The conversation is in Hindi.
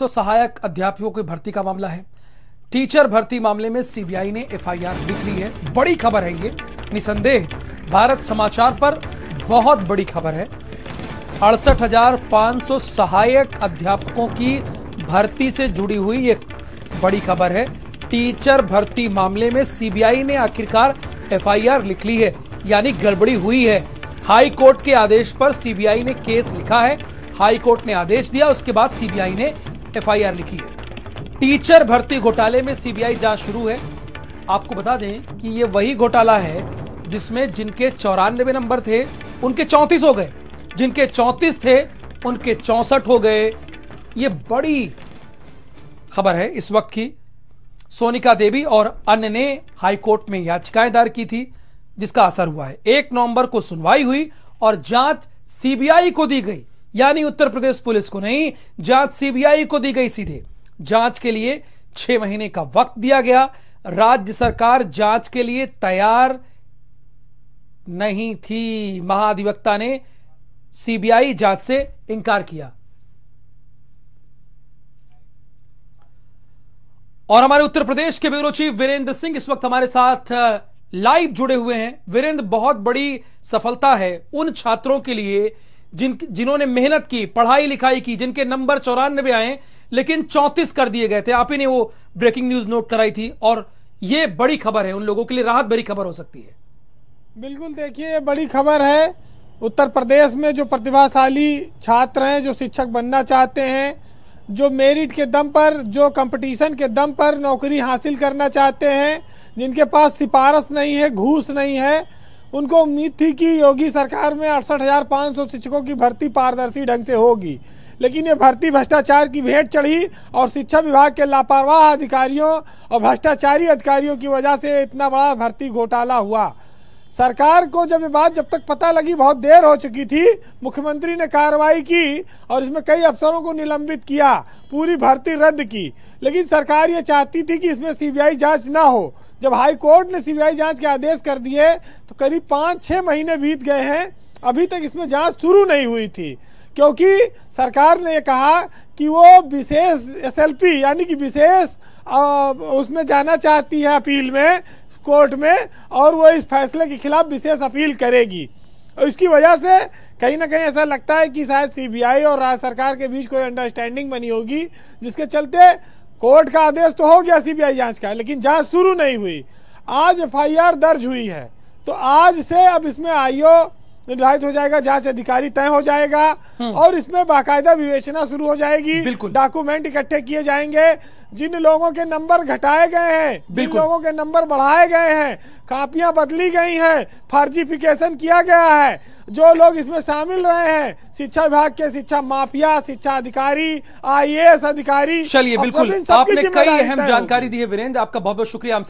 तो सहायक अध्यापकों की भर्ती का मामला है टीचर भर्ती मामले में सीबीआई ने एफआईआर लिख ली है बड़ी खबर है ये निसंदेह भारत समाचार पर बहुत बड़ी खबर है अड़सठ सहायक अध्यापकों की भर्ती से जुड़ी हुई एक बड़ी खबर है टीचर भर्ती मामले में सीबीआई ने आखिरकार एफआईआर लिख ली है यानी गड़बड़ी हुई है हाई कोर्ट के आदेश पर सीबीआई ने केस लिखा है हाई कोर्ट ने आदेश दिया उसके बाद सीबीआई ने एफआईआर लिखी है टीचर भर्ती घोटाले में सीबीआई जांच शुरू है आपको बता दें कि ये वही घोटाला है जिसमें जिनके चौरानबे नंबर थे उनके चौंतीस हो गए जिनके चौंतीस थे उनके चौंसठ हो गए ये बड़ी खबर है इस वक्त की सोनिका देवी और अन्य ने हाईकोर्ट में याचिकाएं दायर की थी जिसका असर हुआ है एक नवंबर को सुनवाई हुई और जांच सीबीआई को दी गई यानी उत्तर प्रदेश पुलिस को नहीं जांच सीबीआई को दी गई सीधे जांच के लिए छह महीने का वक्त दिया गया राज्य सरकार जांच के लिए तैयार नहीं थी महाधिवक्ता ने सीबीआई जांच से इंकार किया और हमारे उत्तर प्रदेश के ब्यूरो चीफ वीरेंद्र सिंह इस वक्त हमारे साथ लाइव जुड़े हुए हैं वीरेंद्र बहुत बड़ी सफलता है उन छात्रों के लिए जिन जिन्होंने मेहनत की पढ़ाई लिखाई की जिनके नंबर चौरानबे आए लेकिन चौंतीस कर दिए गए थे आप ही ने वो ब्रेकिंग न्यूज नोट कराई थी और ये बड़ी खबर है उन लोगों के लिए राहत भरी खबर हो सकती है बिल्कुल देखिए ये बड़ी खबर है उत्तर प्रदेश में जो प्रतिभाशाली छात्र हैं जो शिक्षक बनना चाहते हैं जो मेरिट के दम पर जो कंपटीशन के दम पर नौकरी हासिल करना चाहते हैं जिनके पास सिफारस नहीं है घूस नहीं है उनको उम्मीद थी कि योगी सरकार में अड़सठ शिक्षकों की भर्ती पारदर्शी ढंग से होगी लेकिन ये भर्ती भ्रष्टाचार की भेंट चढ़ी और शिक्षा विभाग के लापरवाह अधिकारियों और भ्रष्टाचारी अधिकारियों की वजह से इतना बड़ा भर्ती घोटाला हुआ सरकार को जब ये बात जब तक पता लगी बहुत देर हो चुकी थी मुख्यमंत्री ने कार्रवाई की और इसमें कई अफसरों को निलंबित किया पूरी भर्ती रद्द की लेकिन सरकार ये चाहती थी कि इसमें सीबीआई जांच ना हो जब हाई कोर्ट ने सीबीआई जांच के आदेश कर दिए तो करीब पाँच छः महीने बीत गए हैं अभी तक इसमें जांच शुरू नहीं हुई थी क्योंकि सरकार ने कहा कि वो विशेष एसएलपी यानी कि विशेष उसमें जाना चाहती है अपील में कोर्ट में और वो इस फैसले के खिलाफ विशेष अपील करेगी और इसकी वजह से कहीं ना कहीं ऐसा लगता है कि शायद सीबीआई और राज्य सरकार के बीच कोई अंडरस्टैंडिंग बनी होगी जिसके चलते कोर्ट का आदेश तो हो गया सीबीआई जांच का लेकिन जांच शुरू नहीं हुई आज एफ दर्ज हुई है तो आज से अब इसमें आईओ निर्धारित हो जाएगा जांच अधिकारी तय हो जाएगा हम्म। और इसमें बाकायदा विवेचना शुरू हो जाएगी डॉक्यूमेंट इकट्ठे किए जाएंगे जिन लोगों के नंबर घटाए गए हैं जिन लोगों के नंबर बढ़ाए गए हैं कापियां बदली गई हैं फर्जीफिकेशन किया गया है जो लोग इसमें शामिल रहे हैं शिक्षा विभाग के शिक्षा माफिया शिक्षा अधिकारी आई अधिकारी चलिए बिल्कुल आपने कई अहम जानकारी दी है वीरेंद्र आपका बहुत बहुत शुक्रिया